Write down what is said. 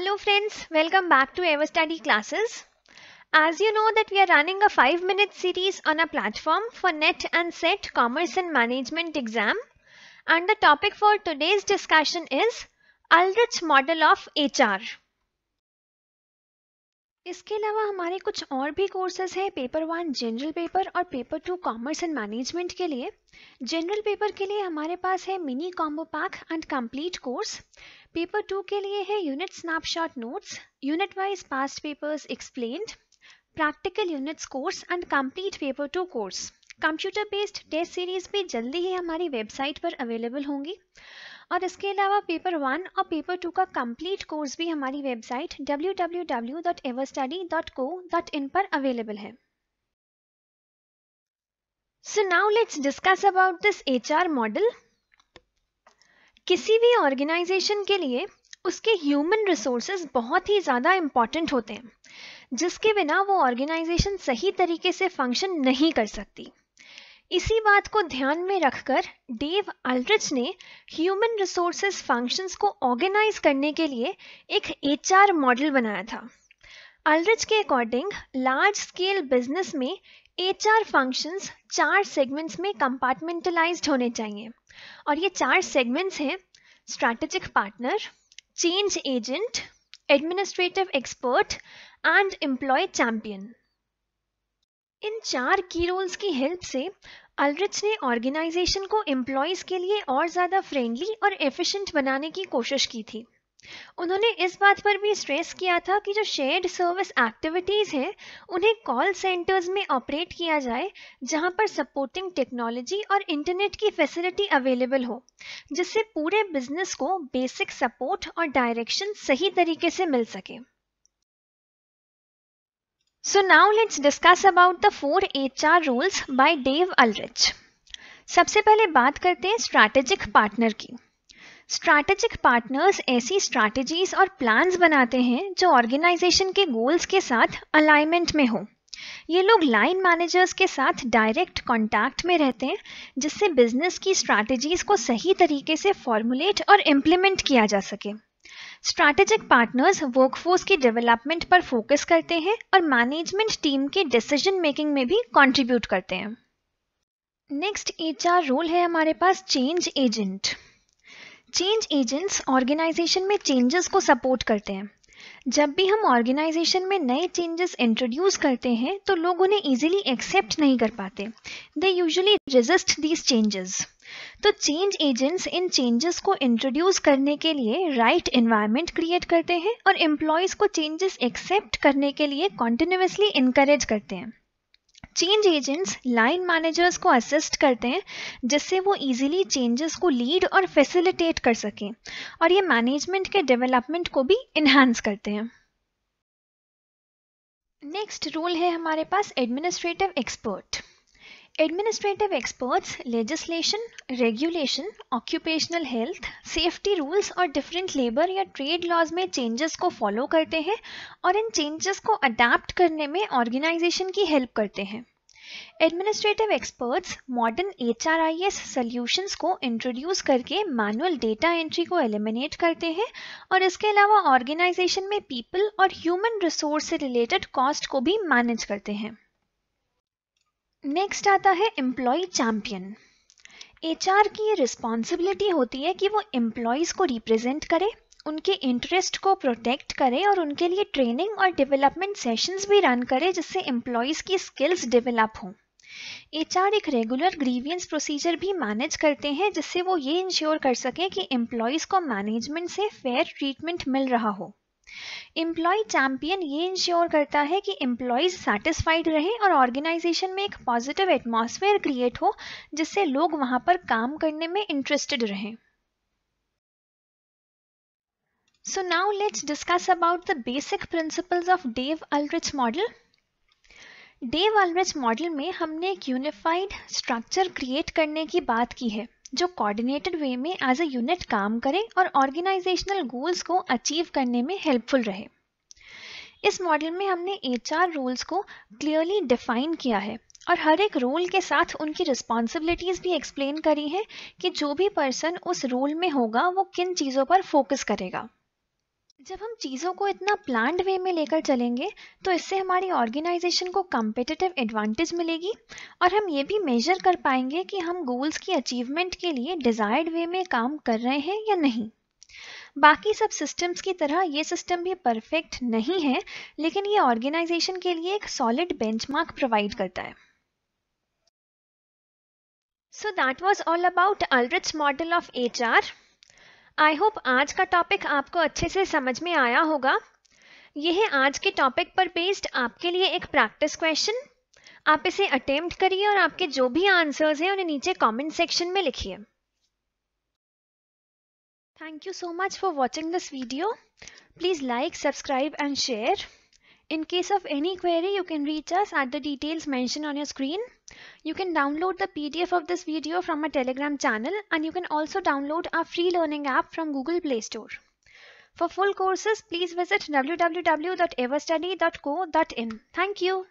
Hello friends, welcome back to EverStudy classes. As you know that we are running a 5 minute series on a platform for NET and SET Commerce and Management exam and the topic for today's discussion is Ulrich model of HR. इसके अलावा हमारे कुछ और भी courses हैं paper one general paper और paper two commerce and management के लिए जनरल पेपर के लिए हमारे पास है mini combo pack and complete course paper two के लिए है unit snapshot notes unit wise past papers explained practical units course and complete paper two course computer based test series भी जल्दी ही हमारी वेबसाइट पर अवेलेबल होंगी और इसके अलावा पेपर वन और पेपर टू का कंप्लीट कोर्स भी हमारी वेबसाइट www.everstudy.co.in पर अवेलेबल है so now let's discuss about this HR model किसी भी ऑर्गेनाइजेशन के लिए उसके ह्यूमन रिसोर्सेज बहुत ही ज़्यादा इम्पॉर्टेंट होते हैं जिसके बिना वो ऑर्गेनाइजेशन सही तरीके से फंक्शन नहीं कर सकती इसी बात को ध्यान में रखकर डेव अल्ट्रिच ने ह्यूमन रिसोर्सेज फंक्शंस को ऑर्गेनाइज करने के लिए एक एचआर मॉडल बनाया था अल्ट्रिच के अकॉर्डिंग लार्ज स्केल बिजनेस में एचआर फंक्शंस चार सेगमेंट्स में कंपार्टमेंटलाइज्ड होने चाहिए और ये चार सेगमेंट्स हैं strategic partner change agent administrative expert and employee champion इन चार की रोल्स की हेल्प से अलरिच ने ऑर्गेनाइजेशन को एम्प्लॉयज़ के लिए और ज़्यादा फ्रेंडली और एफिशिएंट बनाने की कोशिश की थी उन्होंने इस बात पर भी स्ट्रेस किया था कि जो शेयर्ड सर्विस एक्टिविटीज़ हैं उन्हें कॉल सेंटर्स में ऑपरेट किया जाए जहां पर सपोर्टिंग टेक्नोलॉजी और इंटरनेट की फैसिलिटी अवेलेबल हो जिससे पूरे बिजनेस को बेसिक सपोर्ट और डायरेक्शन सही तरीके से मिल सके So now let's discuss about the four HR rules by Dave Ulrich. सबसे पहले बात करते हैं स्ट्रैटेजिक पार्टनर की स्ट्रैटेजिक पार्टनर्स ऐसी स्ट्रैटेजीज और प्लान्स बनाते हैं जो ऑर्गेनाइजेशन के गोल्स के साथ अलाइनमेंट में हो ये लोग लाइन मैनेजर्स के साथ डायरेक्ट कांटेक्ट में रहते हैं जिससे बिजनेस की स्ट्रैटेजीज को सही तरीके से फॉर्मुलेट और इम्प्लीमेंट किया जा सके स्ट्रैटेजिक पार्टनर्स वर्कफोर्स की डेवलपमेंट पर फोकस करते हैं और मैनेजमेंट टीम के डिसीजन मेकिंग में भी कंट्रीब्यूट करते हैं नेक्स्ट एचआर रोल है हमारे पास change agent change agents organisation में चेंजेस को सपोर्ट करते हैं जब भी हम ऑर्गेनाइजेशन में नए चेंजेस इंट्रोड्यूस करते हैं तो लोग उन्हें इजीली एक्सेप्ट नहीं कर पाते they usually resist these changes तो चेंज एजेंट्स इन चेंजेस को इंट्रोड्यूस करने के लिए राइट एनवायरनमेंट क्रिएट करते हैं और एम्प्लॉयज़ को चेंजेस एक्सेप्ट करने के लिए कॉन्टिन्यूसली इंकरेज करते हैं चेंज एजेंट्स लाइन मैनेजर्स को असिस्ट करते हैं जिससे वो इजीली चेंजेस को लीड और फैसिलिटेट कर सकें और ये मैनेजमेंट के डेवलपमेंट को भी इन्हांस करते हैं नेक्स्ट रूल है हमारे पास administrative expert Administrative experts, legislation, regulation, occupational health, safety rules और different labor या trade laws में changes को follow करते हैं और इन changes को adapt करने में organization की help करते हैं administrative experts modern H R I S solutions को इंट्रोड्यूस करके मैनुअल डेटा एंट्री को एलिमिनेट करते हैं और इसके अलावा ऑर्गेनाइजेशन में पीपल और ह्यूमन रिसोर्स से रिलेटेड कॉस्ट को भी मैनेज करते हैं नेक्स्ट आता है एम्प्लॉय चैम्पियन एच की ये रिस्पॉन्सिबिलिटी होती है कि वो एम्प्लॉयज़ को रिप्रेजेंट करे उनके इंटरेस्ट को प्रोटेक्ट करे और उनके लिए ट्रेनिंग और डेवलपमेंट सेशंस भी रन करे जिससे एम्प्लॉयज़ की स्किल्स डेवलप हों एच एक रेगुलर ग्रीवियंस प्रोसीजर भी मैनेज करते हैं जिससे वो ये इंश्योर कर सकें कि एम्प्लॉयज़ को मैनेजमेंट से फेयर ट्रीटमेंट मिल रहा हो एम्प्लॉय चैंपियन ये इंश्योर करता है कि एम्प्लॉयज सेटिस्फाइड रहे और ऑर्गेनाइजेशन में एक पॉजिटिव एटमॉस्फेयर क्रिएट हो जिससे लोग वहाँ पर काम करने में इंटरेस्टेड रहें so now let's discuss about the basic principles of Dave Ulrich model Dave Ulrich model में हमने एक यूनिफाइड स्ट्रक्चर क्रिएट करने की बात की है जो कोऑर्डिनेटेड वे में एज ए यूनिट काम करे और ऑर्गेनाइजेशनल गोल्स को अचीव करने में हेल्पफुल रहे इस मॉडल में हमने एच आर रोल्स को क्लियरली डिफाइन किया है और हर एक रोल के साथ उनकी रिस्पॉन्सिबिलिटीज़ भी एक्सप्लेन करी हैं कि जो भी पर्सन उस रोल में होगा वो किन चीज़ों पर फोकस करेगा जब हम चीज़ों को इतना प्लान्ड वे में लेकर चलेंगे तो इससे हमारी ऑर्गेनाइजेशन को कम्पिटिटिव एडवांटेज मिलेगी और हम ये भी मेजर कर पाएंगे कि हम गोल्स की अचीवमेंट के लिए डिज़ायर्ड वे में काम कर रहे हैं या नहीं बाकी सब सिस्टम्स की तरह ये सिस्टम भी परफेक्ट नहीं है लेकिन ये ऑर्गेनाइजेशन के लिए एक सॉलिड बेंचमार्क प्रोवाइड करता है so that was all about Ulrich model of H R I hope आज का टॉपिक आपको अच्छे से समझ में आया होगा यह आज के टॉपिक पर बेस्ड आपके लिए एक प्रैक्टिस क्वेश्चन आप इसे अटेम्प्ट करिए और आपके जो भी आंसर्स हैं उन्हें नीचे कमेंट सेक्शन में लिखिए thank you so much for watching this video please like subscribe and share in case of any query you can reach us at the details mention on your screen You can download the PDF of this video from our Telegram channel and you can also download our free learning app from Google Play Store. For full courses, please visit www.everstudy.co.in. Thank you.